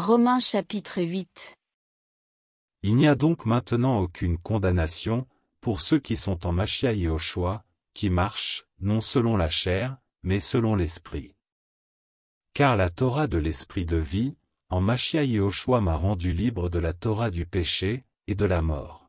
Romains chapitre 8 Il n'y a donc maintenant aucune condamnation, pour ceux qui sont en Machia Yéhoshua, qui marchent, non selon la chair, mais selon l'esprit. Car la Torah de l'esprit de vie, en Machia Yéhoshua m'a rendu libre de la Torah du péché, et de la mort.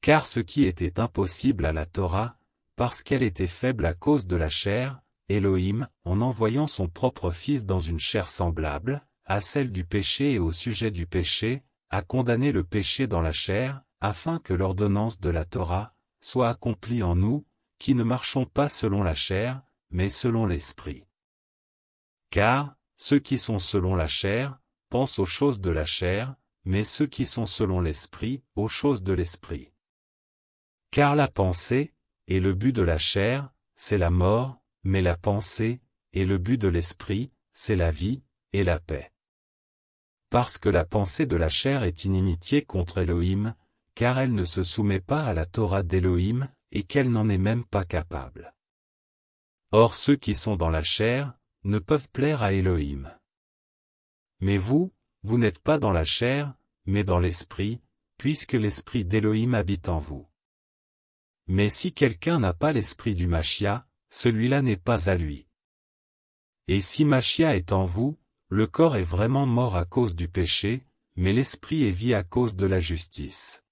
Car ce qui était impossible à la Torah, parce qu'elle était faible à cause de la chair, Elohim, en envoyant son propre Fils dans une chair semblable, à celle du péché et au sujet du péché, à condamner le péché dans la chair, afin que l'ordonnance de la Torah soit accomplie en nous, qui ne marchons pas selon la chair, mais selon l'esprit. Car, ceux qui sont selon la chair, pensent aux choses de la chair, mais ceux qui sont selon l'esprit, aux choses de l'esprit. Car la pensée, et le but de la chair, c'est la mort, mais la pensée, et le but de l'esprit, c'est la vie, et la paix parce que la pensée de la chair est inimitié contre Elohim, car elle ne se soumet pas à la Torah d'Elohim, et qu'elle n'en est même pas capable. Or ceux qui sont dans la chair, ne peuvent plaire à Elohim. Mais vous, vous n'êtes pas dans la chair, mais dans l'esprit, puisque l'esprit d'Elohim habite en vous. Mais si quelqu'un n'a pas l'esprit du Machia, celui-là n'est pas à lui. Et si Machia est en vous, le corps est vraiment mort à cause du péché, mais l'esprit est vie à cause de la justice.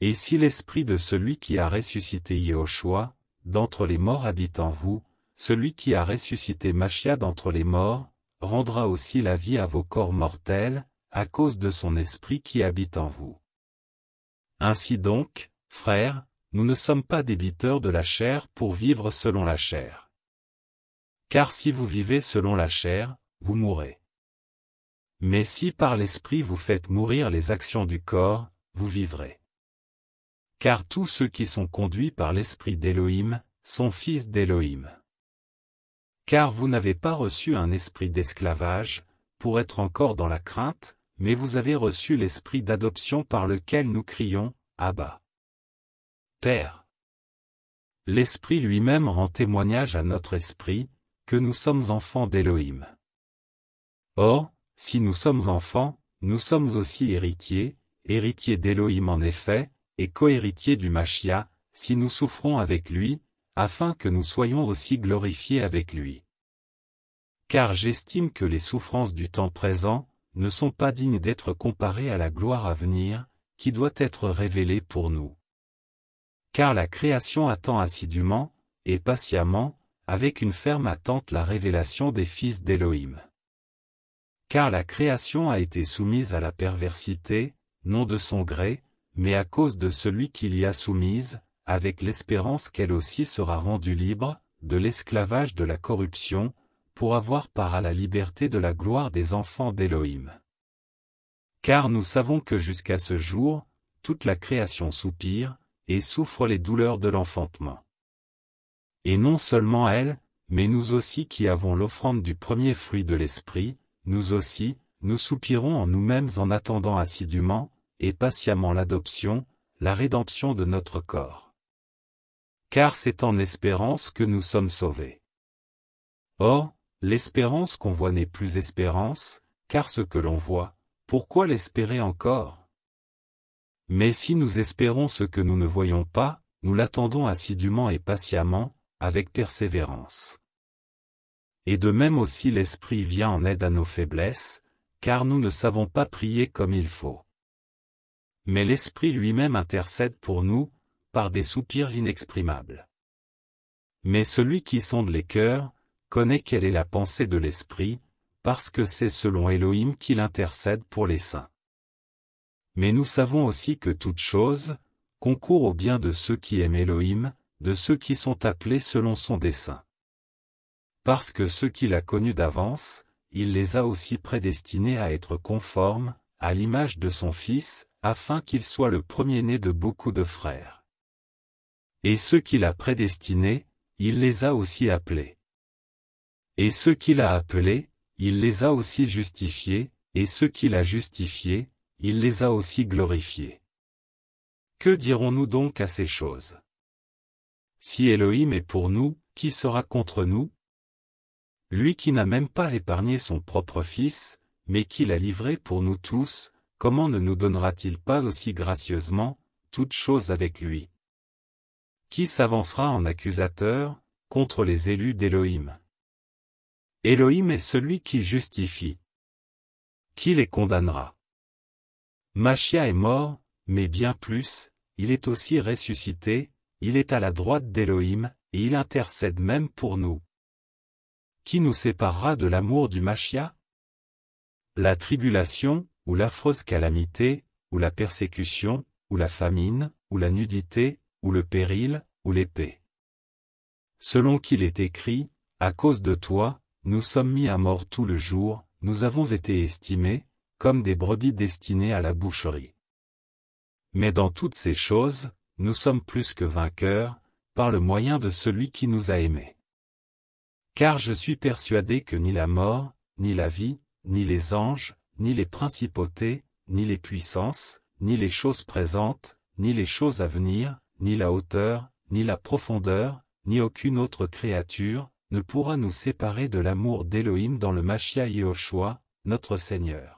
Et si l'esprit de celui qui a ressuscité Yehoshua, d'entre les morts habite en vous, celui qui a ressuscité Machia d'entre les morts, rendra aussi la vie à vos corps mortels, à cause de son esprit qui habite en vous. Ainsi donc, frères, nous ne sommes pas débiteurs de la chair pour vivre selon la chair. Car si vous vivez selon la chair, vous mourrez. Mais si par l'esprit vous faites mourir les actions du corps, vous vivrez. Car tous ceux qui sont conduits par l'esprit d'Élohim, sont fils d'Élohim. Car vous n'avez pas reçu un esprit d'esclavage, pour être encore dans la crainte, mais vous avez reçu l'esprit d'adoption par lequel nous crions, Abba. Père. L'esprit lui-même rend témoignage à notre esprit, que nous sommes enfants d'Élohim. Or, si nous sommes enfants, nous sommes aussi héritiers, héritiers d'Élohim en effet, et cohéritiers du Machia, si nous souffrons avec lui, afin que nous soyons aussi glorifiés avec lui. Car j'estime que les souffrances du temps présent, ne sont pas dignes d'être comparées à la gloire à venir, qui doit être révélée pour nous. Car la création attend assidûment, et patiemment, avec une ferme attente la révélation des fils d'Élohim car la création a été soumise à la perversité, non de son gré, mais à cause de celui qui l'y a soumise, avec l'espérance qu'elle aussi sera rendue libre, de l'esclavage de la corruption, pour avoir part à la liberté de la gloire des enfants d'Élohim. Car nous savons que jusqu'à ce jour, toute la création soupire, et souffre les douleurs de l'enfantement. Et non seulement elle, mais nous aussi qui avons l'offrande du premier fruit de l'Esprit, nous aussi, nous soupirons en nous-mêmes en attendant assidûment, et patiemment l'adoption, la rédemption de notre corps. Car c'est en espérance que nous sommes sauvés. Or, l'espérance qu'on voit n'est plus espérance, car ce que l'on voit, pourquoi l'espérer encore Mais si nous espérons ce que nous ne voyons pas, nous l'attendons assidûment et patiemment, avec persévérance. Et de même aussi l'Esprit vient en aide à nos faiblesses, car nous ne savons pas prier comme il faut. Mais l'Esprit lui-même intercède pour nous, par des soupirs inexprimables. Mais celui qui sonde les cœurs, connaît quelle est la pensée de l'Esprit, parce que c'est selon Elohim qu'il intercède pour les saints. Mais nous savons aussi que toute chose, concourt au bien de ceux qui aiment Elohim, de ceux qui sont appelés selon son dessein parce que ceux qu'il a connus d'avance, il les a aussi prédestinés à être conformes, à l'image de son Fils, afin qu'il soit le premier-né de beaucoup de frères. Et ceux qu'il a prédestinés, il les a aussi appelés. Et ceux qu'il a appelés, il les a aussi justifiés, et ceux qu'il a justifiés, il les a aussi glorifiés. Que dirons-nous donc à ces choses Si Elohim est pour nous, qui sera contre nous lui qui n'a même pas épargné son propre Fils, mais qui l'a livré pour nous tous, comment ne nous donnera-t-il pas aussi gracieusement, toutes choses avec lui Qui s'avancera en accusateur, contre les élus d'Élohim Élohim est celui qui justifie. Qui les condamnera Machia est mort, mais bien plus, il est aussi ressuscité, il est à la droite d'Élohim, et il intercède même pour nous. Qui nous séparera de l'amour du Machia La tribulation, ou l'affreuse calamité, ou la persécution, ou la famine, ou la nudité, ou le péril, ou l'épée. Selon qu'il est écrit, à cause de toi, nous sommes mis à mort tout le jour, nous avons été estimés, comme des brebis destinées à la boucherie. Mais dans toutes ces choses, nous sommes plus que vainqueurs, par le moyen de celui qui nous a aimés car je suis persuadé que ni la mort, ni la vie, ni les anges, ni les principautés, ni les puissances, ni les choses présentes, ni les choses à venir, ni la hauteur, ni la profondeur, ni aucune autre créature, ne pourra nous séparer de l'amour d'Élohim dans le Machia Yehoshua, notre Seigneur.